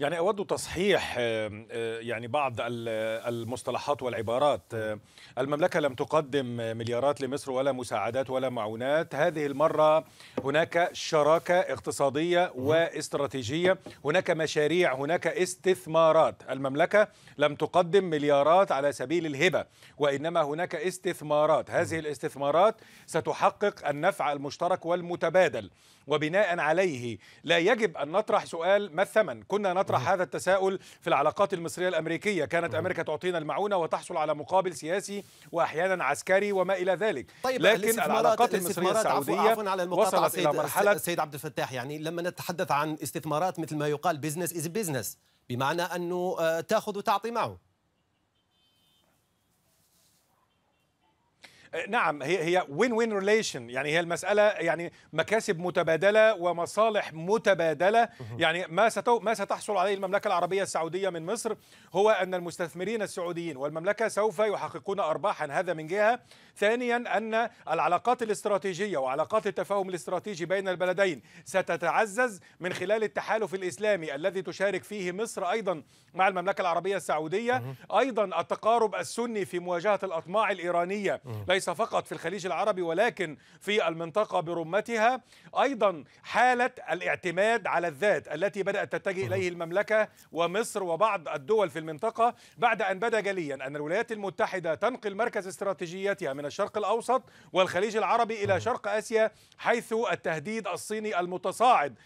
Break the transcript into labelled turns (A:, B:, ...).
A: يعني أود تصحيح آه، يعني بعض المصطلحات والعبارات آه، المملكة لم تقدم مليارات لمصر ولا مساعدات ولا معونات هذه المرة هناك شراكة اقتصادية واستراتيجية هناك مشاريع هناك استثمارات المملكة لم تقدم مليارات على سبيل الهبة وإنما هناك استثمارات هذه الاستثمارات ستحقق النفع المشترك والمتبادل وبناء عليه لا يجب أن نطرح سؤال ما الثمن كنا نطرح يطرح هذا التساؤل في العلاقات المصرية الأمريكية كانت أمريكا تعطينا المعونة وتحصل على مقابل سياسي وأحيانا عسكري وما إلى ذلك طيب لكن العلاقات المصرية السعودية عفوا عفو على وصلت سيد إلى مرحلة
B: السيد عبد الفتاح يعني لما نتحدث عن استثمارات مثل ما يقال بزنس إز بزنس بمعنى أنه آه، تأخذ وتعطي معه
A: نعم هي هي وين وين ريليشن يعني هي المساله يعني مكاسب متبادله ومصالح متبادله يعني ما ستو ما ستحصل عليه المملكه العربيه السعوديه من مصر هو ان المستثمرين السعوديين والمملكه سوف يحققون ارباحا هذا من جهه ثانيا ان العلاقات الاستراتيجيه وعلاقات التفاهم الاستراتيجي بين البلدين ستتعزز من خلال التحالف الاسلامي الذي تشارك فيه مصر ايضا مع المملكه العربيه السعوديه ايضا التقارب السني في مواجهه الاطماع الايرانيه ليس ليس فقط في الخليج العربي ولكن في المنطقة برمتها أيضا حالة الاعتماد على الذات التي بدأت تتجه إليه المملكة ومصر وبعض الدول في المنطقة بعد أن بدا جليا أن الولايات المتحدة تنقل مركز استراتيجيتها من الشرق الأوسط والخليج العربي إلى شرق آسيا حيث التهديد الصيني المتصاعد